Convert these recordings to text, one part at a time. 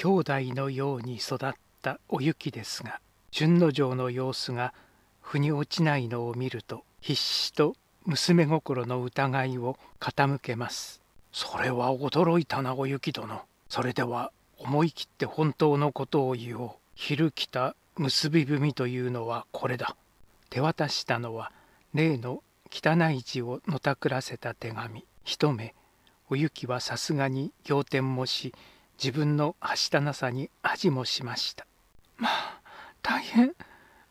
兄弟のように育ったお雪ですが順之丞の様子が腑に落ちないのを見ると必死と娘心の疑いを傾けますそれは驚いたなお雪殿それでは思い切って本当のことを言おう昼来た結び踏みというのはこれだ手渡したのは例の汚い字をのたくらせた手紙一目お雪はさすがに仰天もし自分のはしたなさに味もしましたまあ大変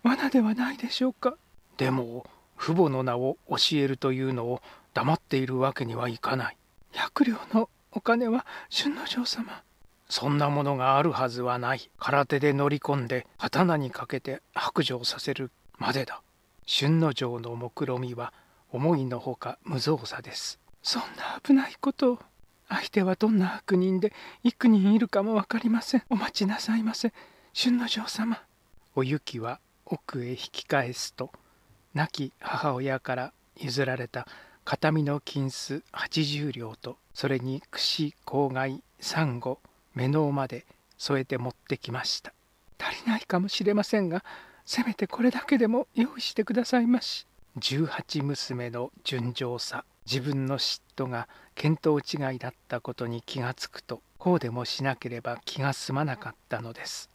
罠ではないでしょうかでも父母の名を教えるというのを黙っているわけにはいかない百両のお金は春之丞様そんなものがあるはずはない空手で乗り込んで刀にかけて白状させるまでだ春之丞の目論みは思いのほか無造作ですそんな危ないことを相手はどんな悪人で幾人いるかも分かりませんお待ちなさいませ旬之丞様お雪は奥へ引き返すと亡き母親から譲られた形見の金子80両とそれに串郊外サン目のまで添えて持ってきました足りないかもしれませんがせめてこれだけでも用意してくださいまし18娘の純情さ自分の嫉妬が見当違いだったことに気がつくとこうでもしなければ気が済まなかったのです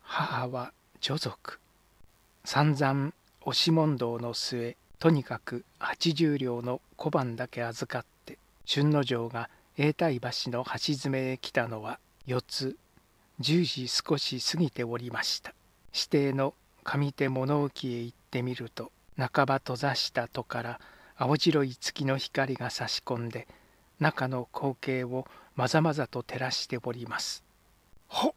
母は女族散々押し問答の末とにかく80両の小判だけ預かって春之丞が永代橋の橋爪へ来たのは4つ10時少し過ぎておりました指定の上手物置へ行ってみると半ば閉ざした戸から青白い月の光が差し込んで中の光景をまざまざと照らしております。ほっ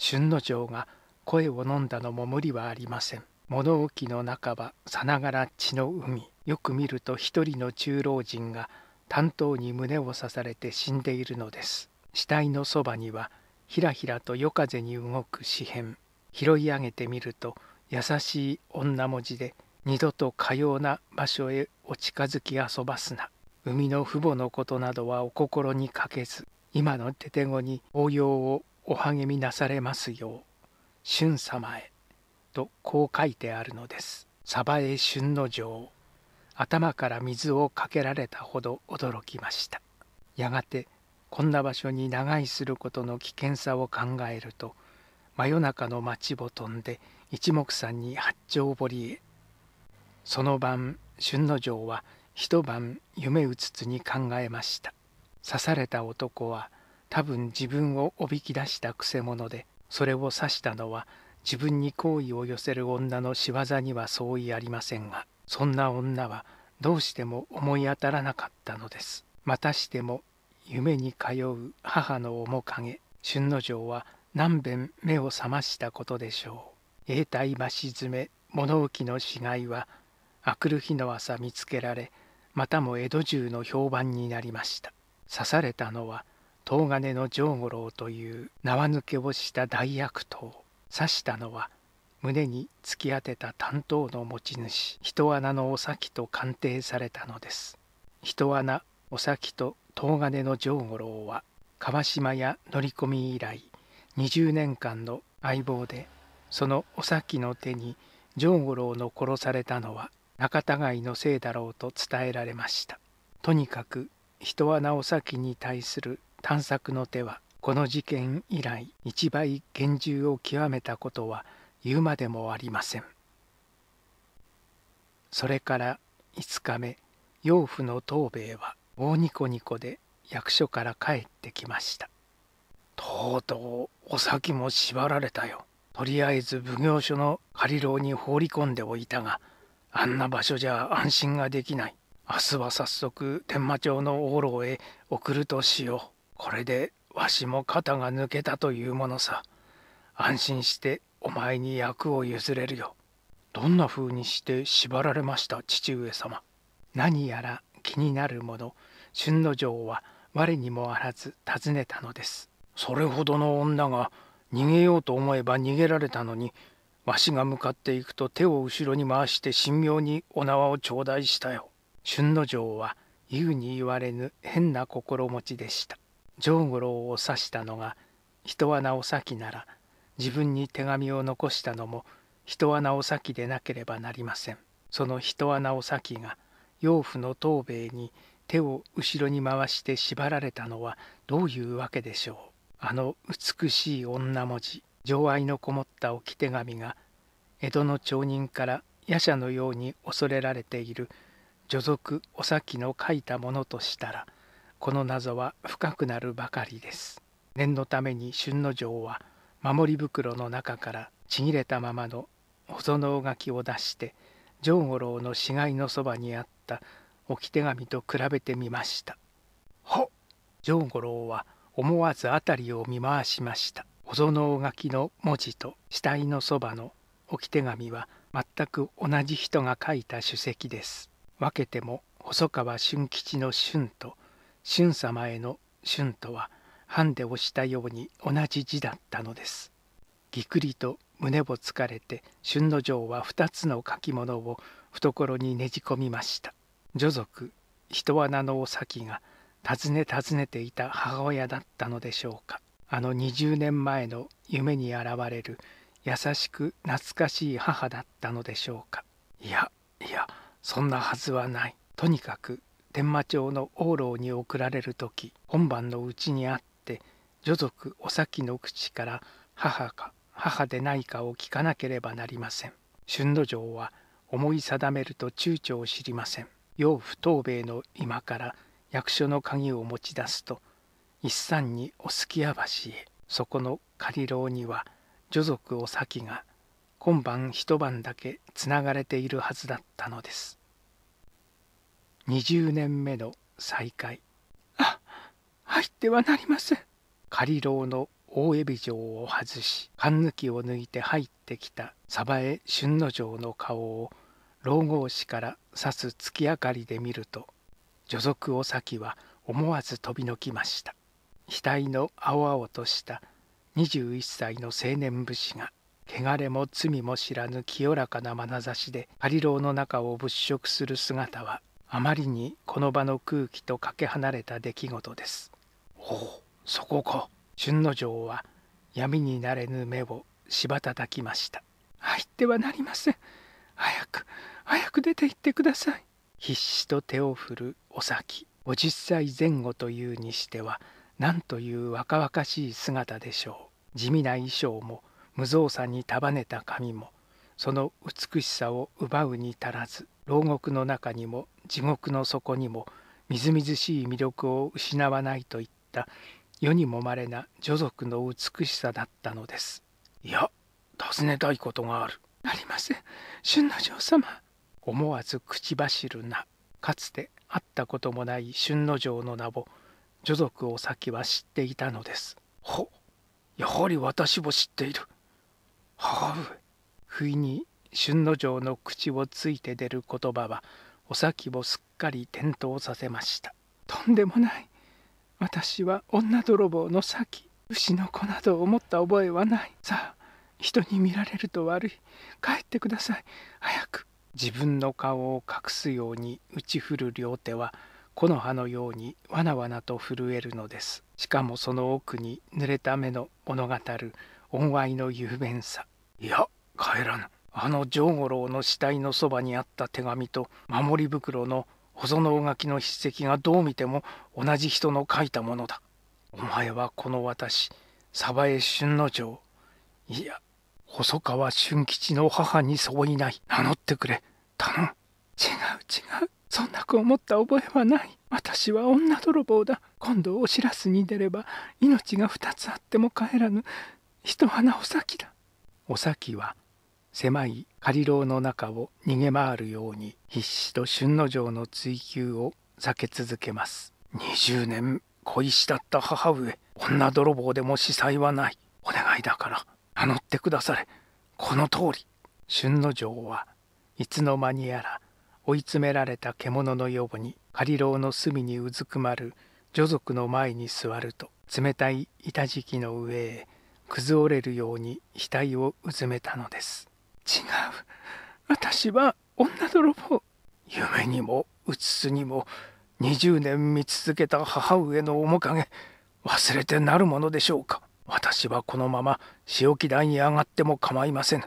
春の丞が声を飲んだのも無理はありません。物置の半ばさながら血の海。よく見ると一人の中老人が担当に胸を刺されて死んでいるのです。死体のそばにはひらひらと夜風に動く紙片。拾い上げてみると優しい女文字で「二度とかような場所へお近づき遊ばすな海の父母のことなどはお心にかけず今の手手後に応用をお励みなされますよう春様へとこう書いてあるのです鯖江旬の城頭から水をかけられたほど驚きましたやがてこんな場所に長居することの危険さを考えると真夜中の町を飛んで一目散に八丁堀へその晩春之丞は一晩夢うつつに考えました刺された男は多分自分をおびき出したくせ者でそれを刺したのは自分に好意を寄せる女の仕業には相違ありませんがそんな女はどうしても思い当たらなかったのですまたしても夢に通う母の面影春之丞は何べん目を覚ましたことでしょう永代増し詰め物置の死骸はあくる日の朝見つけられまたも江戸中の評判になりました刺されたのは東金の上五郎という縄抜けをした大悪党刺したのは胸に突き当てた担当の持ち主人穴のお先と鑑定されたのです人穴お先と東金の上五郎は川島屋乗り込み以来20年間の相棒でそのお先の手に上五郎の殺されたのは仲違いのせいだろうと伝えられましたとにかく人はお先に対する探索の手はこの事件以来一倍厳重を極めたことは言うまでもありませんそれから5日目養父の藤兵衛は大ニコニコで役所から帰ってきましたとうとうお先も縛られたよとりあえず奉行所の仮牢に放り込んでおいたがあんな場所じゃ安心ができない明日は早速天満町の往路へ送るとしようこれでわしも肩が抜けたというものさ安心してお前に役を譲れるよどんな風にして縛られました父上様何やら気になるもの春之丞は我にもあらず尋ねたのですそれほどの女が逃げようと思えば逃げられたのにわしが向かっていくと手を後ろに回して神妙にお縄を頂戴したよ。春之丞は言うに言われぬ変な心持ちでした。上五郎を指したのが人穴お先なら自分に手紙を残したのも人穴お先でなければなりません。その人穴お先が養父の藤兵衛に手を後ろに回して縛られたのはどういうわけでしょう。あの美しい女文字。情愛のこもった置き手紙が江戸の町人から夜叉のように恐れられている女族お咲の書いたものとしたらこの謎は深くなるばかりです念のために春の城は守り袋の中からちぎれたままの細保お書きを出して上五郎の死骸のそばにあった置き手紙と比べてみました。は上五郎は思わず辺りを見回しました。小園大垣の文字と死体のそばの置き手紙は全く同じ人が書いた主席です。分けても細川俊吉の俊と俊様への俊とはハンデをしたように同じ字だったのです。ぎくりと胸をつかれて俊の城は2つの書き物を懐にねじ込みました。女族人穴のお先が尋ね尋ねていた母親だったのでしょうか。あの20年前の夢に現れる優しく懐かしい母だったのでしょうかいやいやそんなはずはないとにかく天満町の往老に送られる時本番のうちにあって女族お咲の口から母か母でないかを聞かなければなりません春之丞は思い定めると躊躇を知りません養父藤兵衛の今から役所の鍵を持ち出すと「一山にお好きや橋へそこの仮牢には女族お先が今晩一晩だけつながれているはずだったのです20年目の再会あ入ってはなりません仮牢の大海老城を外し勘抜きを抜いて入ってきた鯖江春之丞の顔を老後師から指す月明かりで見ると女族お先は思わず飛びのきました額の青々とした21歳の青年武士が汚れも罪も知らぬ清らかな眼差しで針牢の中を物色する姿はあまりにこの場の空気とかけ離れた出来事です。おおそこか春之丞は闇になれぬ目をしばたたきました。入ってはなりません。早く早く出て行ってください。必死と手を振るお先50歳前後というにしてはなんという若々しい姿でしょう地味な衣装も無造作に束ねた髪もその美しさを奪うに足らず牢獄の中にも地獄の底にもみずみずしい魅力を失わないといった世にもまれな女族の美しさだったのですいや尋ねたいことがあるなりません春之丞様思わず口走るなかつて会ったこともない旬之丞の名を女族を先は知っていたのですほやはり私も知っている母上不意に春之丞の口をついて出る言葉はお先をすっかり転倒させましたとんでもない私は女泥棒の先牛の子など思った覚えはないさあ人に見られると悪い帰ってください早く自分の顔を隠すように打ち振る両手は木の葉のようにわなわなと震えるのですしかもその奥に濡れた目の物語る恩愛の雄弁さいや帰らぬあの上五郎の死体のそばにあった手紙と守り袋の細野書きの筆跡がどう見ても同じ人の書いたものだお前はこの私鯖江春之丞いや細川俊吉の母に相違ない名乗ってくれ頼む違う違うそんなく思った覚えはない。私は女泥棒だ。今度お知らすに出れば、命が2つあっても帰らぬ、一花お先だ。お先は、狭い仮牢の中を逃げ回るように、必死と春之丞の追求を避け続けます。20年恋しだった母上、女泥棒でも司祭はない。お願いだから、名乗ってくだされ。この通り。春之丞はいつの間にやら追い詰められた獣のように狩牢の隅にうずくまる女族の前に座ると冷たい板敷きの上へ崩れるように額をうずめたのです違う私は女泥棒夢にもうつすにも20年見続けた母上の面影忘れてなるものでしょうか私はこのまま潮木台に上がっても構いません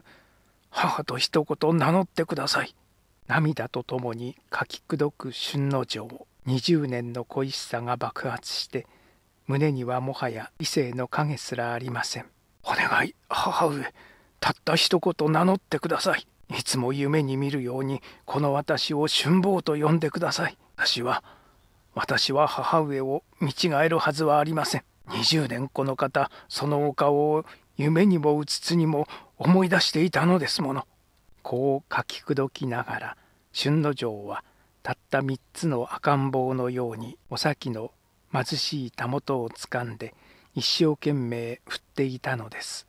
母と一言名乗ってください涙とともに書きくどく春の城20年の恋しさが爆発して胸にはもはや異性の影すらありませんお願い母上たった一言名乗ってくださいいつも夢に見るようにこの私を春坊と呼んでください私は私は母上を見違えるはずはありません20年この方そのお顔を夢にもうつつにも思い出していたのですものこう書き口説きながら春之丞はたった3つの赤ん坊のようにお先の貧しいたもとをつかんで一生懸命振っていたのです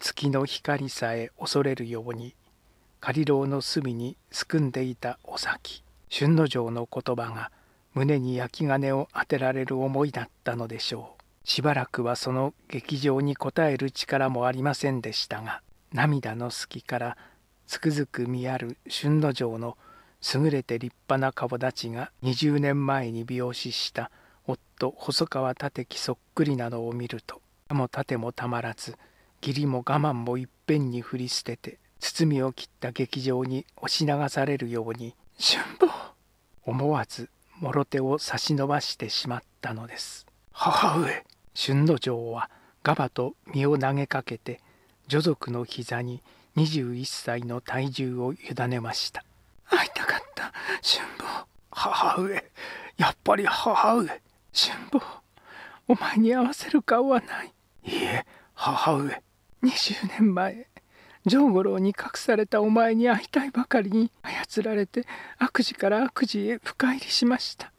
月の光さえ恐れるように仮牢の隅にすくんでいたお先春之丞の言葉が胸に焼き金を当てられる思いだったのでしょうしばらくはその劇場に応える力もありませんでしたが涙の隙からつくづく見ある春之城の優れて立派な顔立ちが20年前に美容師した夫細川立樹そっくりなどを見るとかも盾もたまらず義理も我慢もいっぺんに振り捨てて包みを切った劇場に押し流されるように「春坊!」思わずもろ手を差し伸ばしてしまったのです母上春之丞はガバと身を投げかけて女族の膝に「21歳の体重を委ねました会いたかった春坊母上やっぱり母上春坊お前に合わせる顔はないいいえ母上20年前丈五郎に隠されたお前に会いたいばかりに操られて悪事から悪事へ深入りしました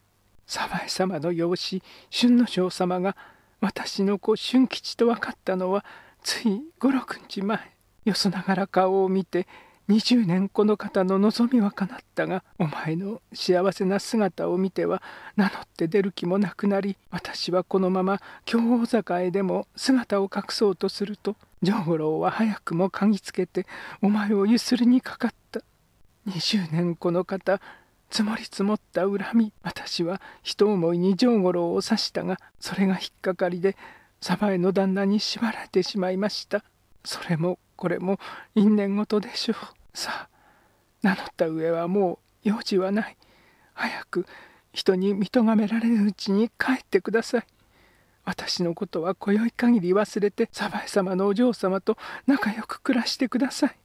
鯖江様の養子春之丞様が私の子春吉と分かったのはつい五六日前よそながら顔を見て20年この方の望みはかなったがお前の幸せな姿を見ては名乗って出る気もなくなり私はこのまま京大坂へでも姿を隠そうとすると丈五郎は早くも嗅ぎつけてお前をゆすりにかかった20年この方積もり積もった恨み私は一思いに丈五郎を刺したがそれが引っかかりで鯖江の旦那に縛られてしまいましたそれもこれも因縁ごとでしょうさあ名乗った上はもう用事はない早く人に見とがめられるうちに帰ってください私のことは今宵限り忘れて鯖江様のお嬢様と仲良く暮らしてください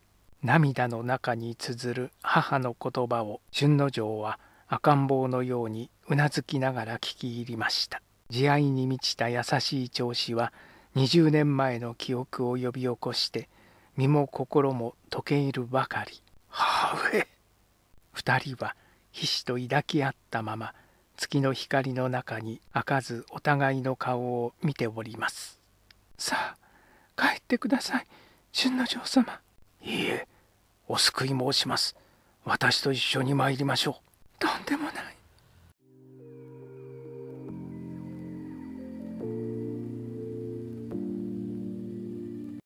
涙の中に綴る母の言葉を春之丞は赤ん坊のようにうなずきながら聞き入りました慈愛に満ちた優しい調子は20年前の記憶を呼び起こして身も心も溶け入るばかり母上二人はひしと抱き合ったまま月の光の中に開かずお互いの顔を見ておりますさあ帰ってください春之丞様いいえお救い申します私と一緒に参りましょうとんでもない